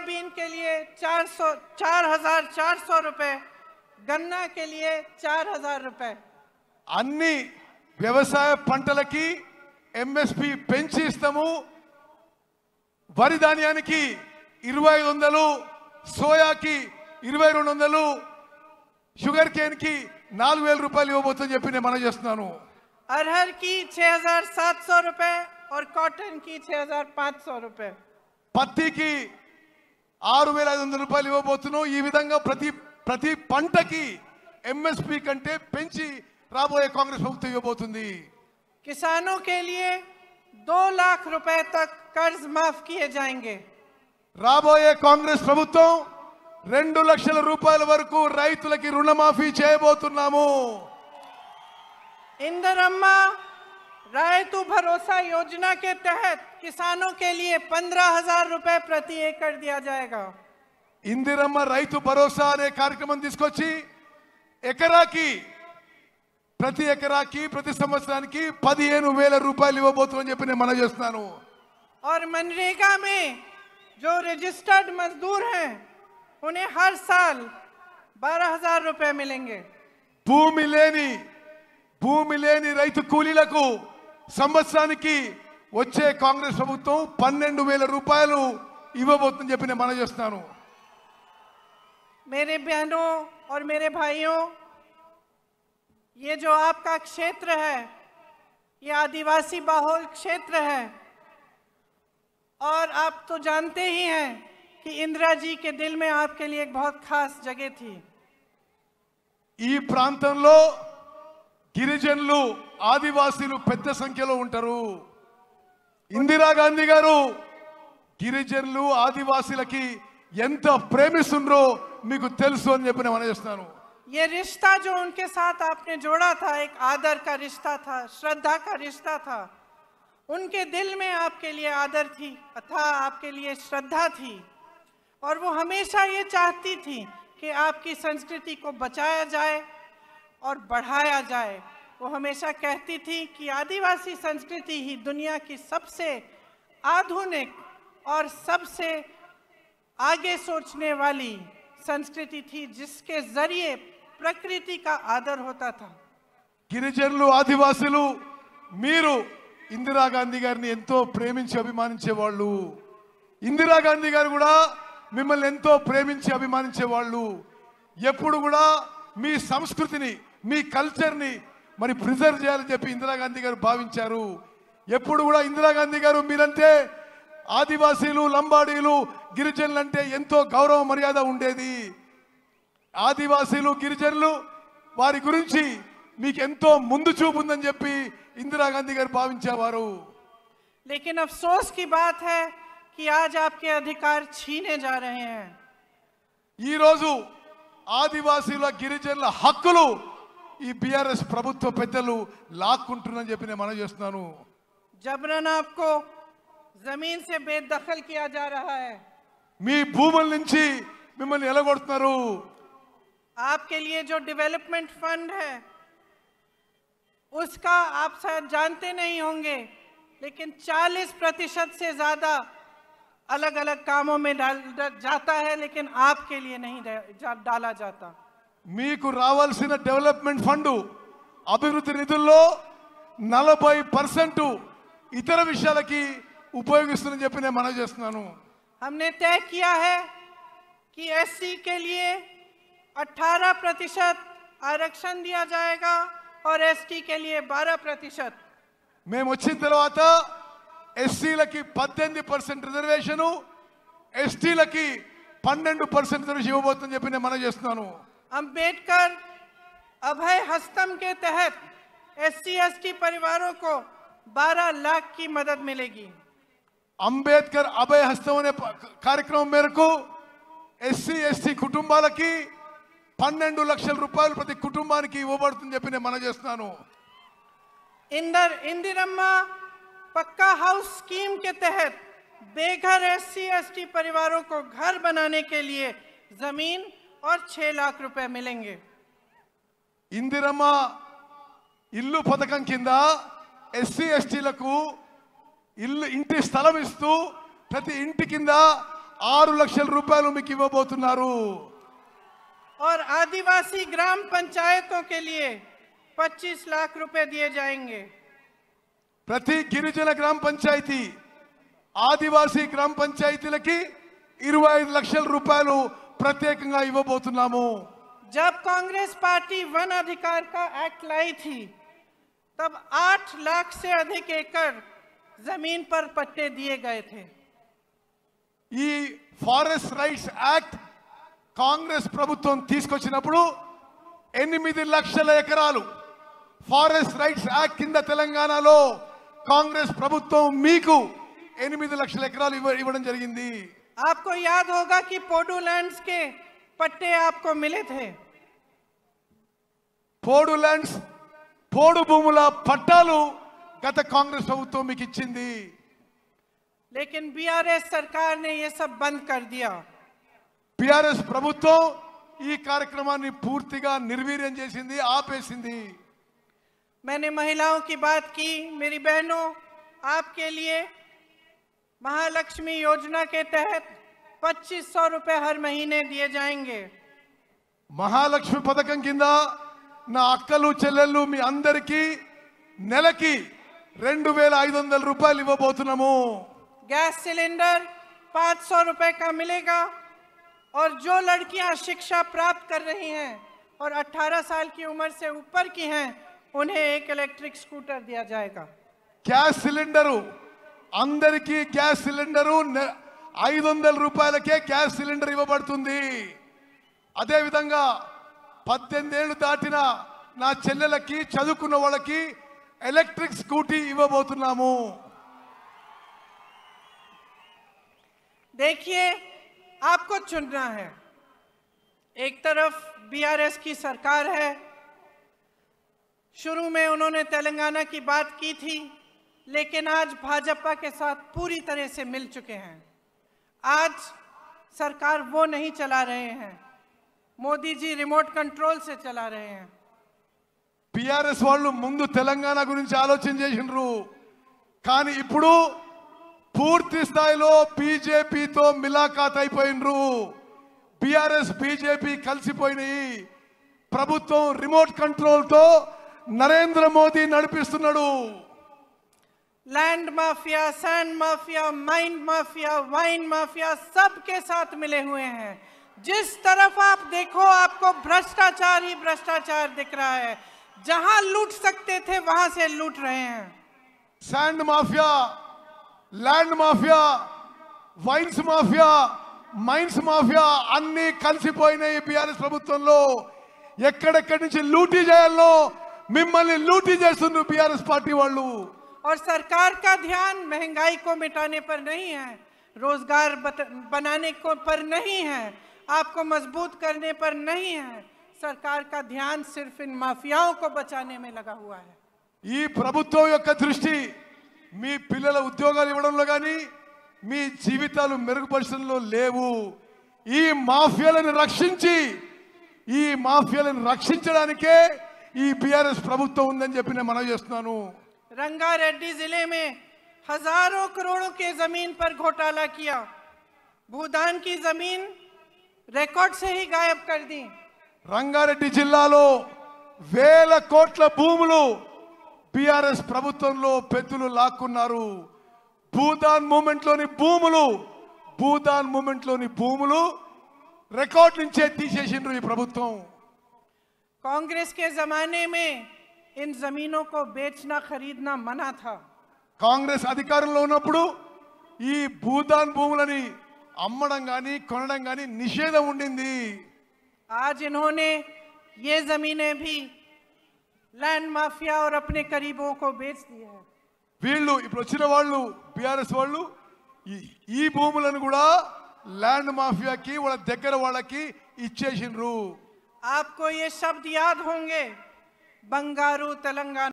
Soybean के लिए चार सौ चार हजार चार सौ रुपए गन्ना के लिए चार हजार रुपए అన్ని వ్యవసాయ పంటలకి ఎంఎస్పి పెంచి ఇస్తాము వరి ధాన్యానికి ఇరవై ఐదు వందలు సోయాకి ఇరవై రెండు వందలు షుగర్ కేన్కి నాలుగు వేల రూపాయలు ఇవ్వబోతుందని చెప్పి నేను మనం చేస్తున్నాను अरहर की 6,700 रुपए और कॉटन की 6,500 रुपए पत्ती की ఆరు వేల ఐదు వందల రూపాయలు ఇవ్వబోతున్నాం ఈ విధంగా ప్రతి ప్రతి పంటకి ఎంఎస్పి కంటే పెంచి రాబోయే కాంగ్రెస్ ప్రభుత్వం ఇవ్వబోతుంది కిసానో కే దో లాఖ రూపాయ తక్ కర్జ్ మాఫ్ కియే జాయింగే రాబోయే కాంగ్రెస్ ప్రభుత్వం రెండు లక్షల రూపాయల వరకు రైతులకి రుణమాఫీ చేయబోతున్నాము ఇందరమ్మ రైతు భరోసా యోజన కే तहत ਕਿਸਾਨੋ ਕੇ ਲਿए 15000 ਰੁਪਏ ਪ੍ਰਤੀ ਏਕੜ ਦਿਆ ਜਾਏਗਾ 인దిరమ్మ రైతు భరోసా అనే కార్యక్రమం తీసుకొచ్చి ఎకరానికి ప్రతి ఎకరానికి ప్రతి సంవత్సరానికి 15000 రూపాయలు ఇవ్వబోతున్నామని చెప్పి నేను మనవి చేస్తున్నాను ఆర్ మనరేకా మే జో రిజిస్టర్డ్ మజ్దూర్ హే উనే హర్ సాల్ 12000 రూపాయి మిలంగే భూమి లేని భూమి లేని రైతు కూలీలకు संवसरा वे कांग्रेस प्रभुत् पन्न वेल रूपये ఇవ్వబోతుందని मन నేను मेरे बहनों और मेरे भाइयों ये जो आपका क्षेत्र है ये आदिवासी बाहुल क्षेत्र है और आप तो जानते ही हैं कि इंदिरा जी के दिल में आपके लिए एक बहुत खास जगह थी ఈ ప్రాంతంలో गिरीजन आदिवास संख्य సంఖ్యలో ఉంటారు ఇందిరాగాంధీ గారు గిరిజనులు ఆదివాసీలకి ఎంత ప్రేమిస్తుండ్రో మీకు ये रिश्ता जो उनके साथ आपने जोड़ा था एक आदर का रिश्ता था श्रद्धा का रिश्ता था उनके दिल में आपके लिए आदर थी अथा आपके लिए श्रद्धा थी और वो हमेशा ये चाहती थी कि आपकी संस्कृति को बचाया जाए और बढ़ाया जाए वो हमेशा कहती थी कि आदिवासी संस्कृति ही दुनिया की सबसे आधुनिक और सबसे आगे सोचने वाली संस्कृति थी जिसके जरिए प्रकृति का आदर होता था गिरीजन आदिवास इंदिरा गांधी गारे प्रेम अभिमाचे इंदिरा गांधी गार मिम्मल प्रेम अभिमाचे संस्कृति మీ కల్చర్ని మరి ప్రిజర్వ్ చేయాలని చెప్పి ఇందిరాగాంధీ గారు భావించారు ఎప్పుడు కూడా ఇందిరాగాంధీ గారు మీరంటే ఆదివాసీలు లంబాడీలు గిరిజనులు అంటే ఎంతో గౌరవ మర్యాద ఉండేది ఆదివాసీలు గిరిజనులు వారి గురించి మీకు ఎంతో ముందు చూపు ఉందని చెప్పి ఇందిరాగాంధీ గారు భావించేవారు లేకిన్ అఫ్సోస్ కి బాత్ హై కి ఆజ్ ఆప్కే అధికార్ ఛీనే జా రహే హై ఈ రోజు ఆదివాసీల గిరిజనుల హక్కులు बीआरएस प्रभुत्व लाखन मन जबरन आपको जमीन से बेदखल किया जा रहा है मी भूमि मिम्मेल आपके लिए जो डेवलपमेंट फंड है उसका आप शायद जानते नहीं होंगे लेकिन 40 प्रतिशत से ज्यादा अलग अलग कामों में डाल जाता है लेकिन आपके लिए नहीं डाला जाता మీకు రావాల్సిన డెవలప్మెంట్ ఫండు అభివృద్ధి నిధుల్లో నలభై పర్సెంట్ ఇతర విషయాలకి ఉపయోగిస్తుందని చెప్పి నేను మనవి చేస్తున్నాను हमने तय किया है कि एससी के लिए 18 प्रतिशत आरक्षण दिया మేము వచ్చిన తర్వాత ఎస్సీలకి పద్దెనిమిది పర్సెంట్ రిజర్వేషను ఎస్టీలకి పన్నెండు పర్సెంట్ రిజర్వేషన్ ఇవ్వబోతుందని చెప్పి నేను మనవి చేస్తున్నాను अंबेडकर अभय हस्तम के तहत एससी एसटी परिवारों को 12 लाख की मदद मिलेगी अंबेडकर अभय हस्तम ने कार्यक्रम मेरे को एससी एसटी कुटुंबाल की पन्न लक्ष रूपये प्रति कुटा की इवबड़ी मनजे इंदर इंदिम्मा पक्का हाउस स्कीम के तहत बेघर एस एसटी परिवारों को घर बनाने के लिए जमीन और छह लाख रुपए मिलेंगे ఇందిరమ్మ ఇల్లు పథకం కింద ఎస్సీ ఎస్టీలకు ఇల్లు ఇంటి స్థలం ఇస్తూ ప్రతి ఇంటి కింద ఆరు లక్షల రూపాయలు మీకు ఇవ్వబోతున్నారు और आदिवासी ग्राम पंचायतों के लिए ప్రతి గిరిజన గ్రామ పంచాయతీ ఆదివాసీ గ్రామ పంచాయతీలకి ఇరవై ఐదు లక్షల రూపాయలు ప్రత్యేకంగా ఇవ్వబోతున్నాము जब कांग्रेस पार्टी वन अधिकार का एक्ट लाई थी तब 8 लाख से अधिक एकड़ जमीन पर पट्टे दिए गए ఈ ఫారెస్ట్ రైట్స్ యాక్ట్ కాంగ్రెస్ ప్రభుత్వం తీసుకొచ్చినప్పుడు ఎనిమిది లక్షల ఎకరాలు ఫారెస్ట్ రైట్స్ యాక్ట్ కింద తెలంగాణలో కాంగ్రెస్ ప్రభుత్వం మీకు ఎనిమిది లక్షల ఎకరాలు ఇవ్వడం జరిగింది आपको याद होगा कि पोडूलैंड के पट्टे आपको मिले थे कांग्रेस लेकिन बीआरएस सरकार ने यह सब बंद कर दिया बीआरएस प्रभुत्व कार्यक्रम पूर्ति निर्वीर आपे मैंने महिलाओं की बात की मेरी बहनों आपके लिए महालक्ष्मी योजना के तहत पच्चीस सौ रूपये हर महीने दिए जाएंगे महालक्ष्मी पदक కింద चलू अंदर की ने की रेल రెండు रूपये गैस सिलेंडर पांच सौ रुपए का मिलेगा और जो लड़कियां शिक्षा प्राप्त कर रही हैं और 18 साल की उम्र से ऊपर की हैं उन्हें एक इलेक्ट्रिक स्कूटर दिया जाएगा गैस सिलेंडर अंदर की गैस सिलीर ऐल रूपये गैस सिलीर इवती अदे विधा पद्धे दाटना ना चल की चलकना एलक्ट्रिक स्कूटी इवबो देखिए आपको चुनना है एक तरफ बीआरएस की सरकार है शुरू में उन्होंने तेलंगाना की बात की थी लेकिन आज भाजपा के साथ पूरी तरह से मिल चुके हैं आज सरकार वो नहीं चला रहे हैं मोदी जी रिमोट कंट्रोल से चला रहे हैं बीआरएस వాళ్ళు ముందు తెలంగాణ గురించి आलोचना చేసిండు కానీ ఇప్పుడు పూర్తి స్థాయిలో बीजेपी తో मुलाकात అయిపోయిన్రు బీఆర్ఎస్ बीजेपी కలిసిపోయినే ప్రభుత్వం రిమోట్ కంట్రోల్ తో నరేంద్ర మోది నడిపిస్తున్నాడు land mafia sand mafia mind mafia wine mafia सबके साथ मिले हुए हैं जिस तरफ आप देखो आपको भ्रष्टाचार ही भ्रष्टाचार दिख रहा है जहां लूट सकते थे वहां से लूट रहे हैं sand mafia land mafia wines mafia mines mafia अन्नी కలిసిపోయినాయి बीआरएस ప్రభుత్వంలో ఎక్కడెక్కడి నుంచి లూటీ చేయాలో మిమ్మల్ని లూటీ చేస్తున్నారు బీఆర్ఎస్ పార్టీ और सरकार का ध्यान महंगाई को मिटाने पर नहीं है रोजगार बनाने को पर नहीं है आपको मजबूत करने पर नहीं है सरकार का ध्यान सिर्फ इन माफियाओं को बचाने में लगा हुआ है ये प्रभुत् दृष्टि पिल उद्योग जीवित मेरग पड़ों रक्षा रक्षा प्रभुत्म मनोजेस्ट रंगारेड्डी जिले में हजारों करोड़ों के जमीन पर घोटाला किया भूदान की जमीन रिकॉर्ड से ही गायब कर दी రంగారెడ్డి జిల్లాలో వేల కోట్ల భూములు బీఆర్ఎస్ ప్రభుత్వంలో పెద్దలు లాక్కున్నారు భూదాన్ మూమెంట్లోని భూములు భూదాన్ మూమెంట్లోని భూములు రికార్డ్ నుంచే తీసేసిండ్రు ఈ ప్రభుత్వం కాంగ్రెస్ కే జమానే మే ఇన్ జమీనో కో बेचना खरीदना మనా థా కాంగ్రెస్ అధికారంలో ఉన్నప్పుడు ఈ భూదాన్ భూములని అమ్మడం కానీ కొనడం కానీ నిషేధం ఉండింది ఆజ్ ఇన్హోనే ఏ జమీనే భీ ల్యాండ్ మాఫియా ఔర్ అప్నే కరీబో కో బేచ్ దియా వీళ్ళు ఇప్పుడు వచ్చిన వాళ్ళు బీఆర్ఎస్ వాళ్ళు ఈ- ఈ భూములను కూడా ల్యాండ్ మాఫియాకి వాళ్ళ దగ్గర వాళ్ళకి ఇచ్చేసిండ్రు ఆప్కో ఏ శబ్ద్ యాద్ హోంగే Bangaru, Telangana.